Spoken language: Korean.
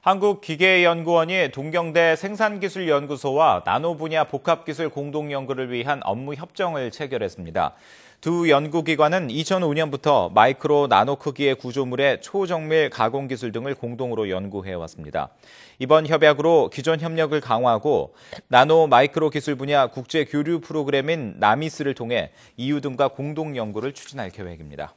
한국기계연구원이 동경대 생산기술연구소와 나노 분야 복합기술 공동연구를 위한 업무 협정을 체결했습니다. 두 연구기관은 2005년부터 마이크로 나노 크기의 구조물의 초정밀 가공 기술 등을 공동으로 연구해왔습니다. 이번 협약으로 기존 협력을 강화하고 나노 마이크로 기술 분야 국제 교류 프로그램인 나미스를 통해 EU 등과 공동 연구를 추진할 계획입니다.